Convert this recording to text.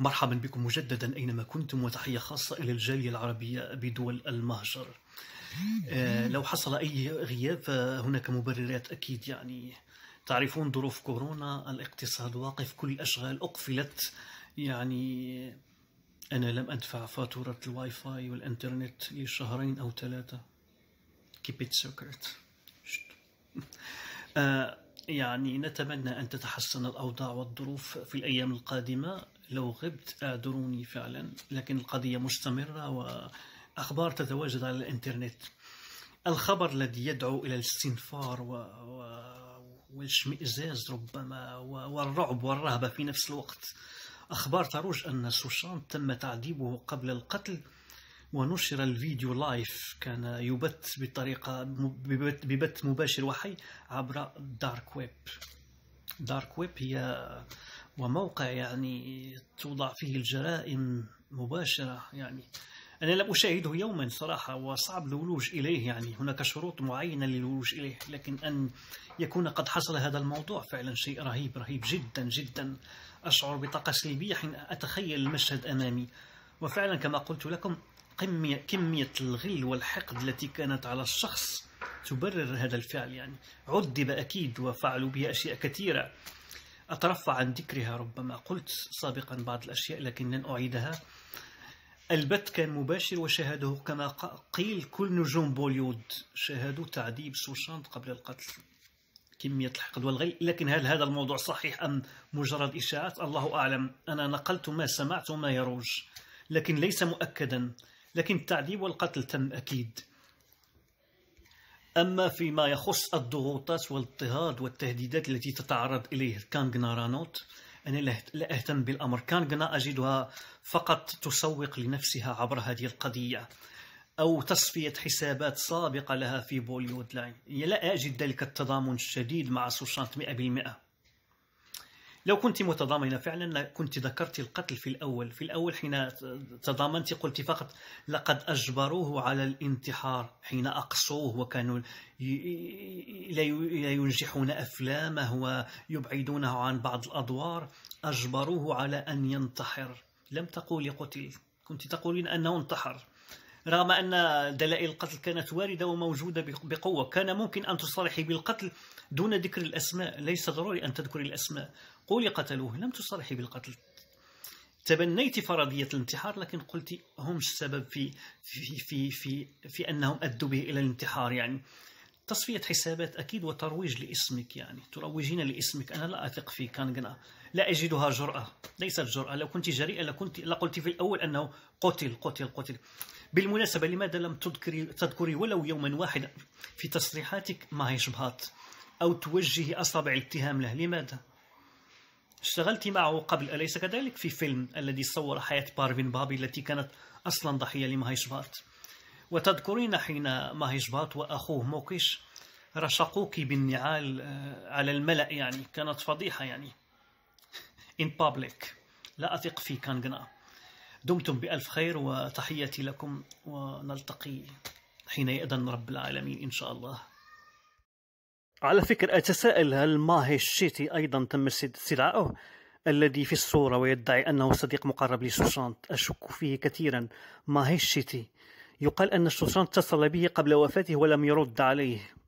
مرحبا بكم مجددا أينما كنتم وتحية خاصة إلى الجالية العربية بدول المهجر آه، لو حصل أي غياب فهناك آه، مبررات أكيد يعني تعرفون ظروف كورونا الاقتصاد واقف كل الأشغال أقفلت يعني أنا لم أدفع فاتورة الواي فاي والإنترنت لشهرين أو ثلاثة keep it secret يعني نتمنى أن تتحسن الأوضاع والظروف في الأيام القادمة لو غبت أعذروني فعلا لكن القضية مستمرة وأخبار تتواجد على الإنترنت الخبر الذي يدعو إلى الاستنفار و... و... والشمئزاز ربما والرعب والرهبة في نفس الوقت أخبار تروج أن سوشان تم تعذيبه قبل القتل ونشر الفيديو لايف كان يبث بطريقة ببث مباشر وحي عبر الدارك ويب دارك ويب هي وموقع يعني توضع فيه الجرائم مباشرة يعني أنا لم أشاهده يوما صراحة وصعب الولوج إليه يعني هناك شروط معينة للولوج إليه لكن أن يكون قد حصل هذا الموضوع فعلا شيء رهيب رهيب جدا جدا أشعر بطاقة سلبية حين أتخيل المشهد أمامي وفعلا كما قلت لكم كمية, كمية الغل والحقد التي كانت على الشخص تبرر هذا الفعل يعني عذب أكيد وفعلوا به أشياء كثيرة أترفع عن ذكرها ربما قلت سابقا بعض الأشياء لكن لن أعيدها البت كان مباشر وشاهده كما قيل كل نجوم بوليود شاهدوا تعذيب سوشانت قبل القتل كمية الحقد والغي لكن هل هذا الموضوع صحيح أم مجرد إشاعات الله أعلم أنا نقلت ما سمعت وما يروج لكن ليس مؤكدا لكن التعذيب والقتل تم أكيد أما فيما يخص الضغوطات والاضطهاد والتهديدات التي تتعرض إليه كانغ رانوت أنا لا أهتم بالأمر كانغنا أجدها فقط تسوق لنفسها عبر هذه القضية أو تصفية حسابات سابقة لها في بوليود لاين لا أجد ذلك التضامن الشديد مع سوشانت 100% لو كنت متضامنة فعلا كنت ذكرت القتل في الأول في الأول حين تضامنت قلت فقط لقد أجبروه على الانتحار حين أقصوه وكانوا لا ينجحون أفلامه ويبعدونه عن بعض الأدوار أجبروه على أن ينتحر لم تقولي قتل كنت تقولين أنه انتحر رغم أن دلائل القتل كانت واردة وموجودة بقوة كان ممكن أن تصرحي بالقتل دون ذكر الأسماء ليس ضروري أن تذكري الأسماء قولي قتلوه لم تصرحي بالقتل تبنيت فرضية الانتحار لكن قلت هم السبب في في في في, في أنهم أدوا به إلى الانتحار يعني تصفية حسابات أكيد وترويج لاسمك يعني تروجين لاسمك أنا لا أثق في كانغنا لا أجدها جرأة ليست جرأة لو كنت جريئة لكنت لقلت في الأول أنه قتل قتل قتل بالمناسبة لماذا لم تذكري تذكري ولو يوما واحدا في تصريحاتك ما هي شبهات أو توجه أصابع الاتهام له لماذا؟ اشتغلت معه قبل أليس كذلك في فيلم الذي صور حياة بارفين بابي التي كانت أصلا ضحية لمهيش بارت وتذكرين حين مهيش بارت وأخوه موكش رشقوك بالنعال آه، على الملأ يعني كانت فضيحة يعني in public لا أثق في كانغنا دمتم بألف خير وتحياتي لكم ونلتقي حين يأذن رب العالمين إن شاء الله على فكرة أتساءل هل ماهي الشيتي أيضا تم استدعائه الذي في الصورة ويدعي أنه صديق مقرب لسوشانت أشك فيه كثيرا ماهي الشيتي يقال أن سوشانت اتصل به قبل وفاته ولم يرد عليه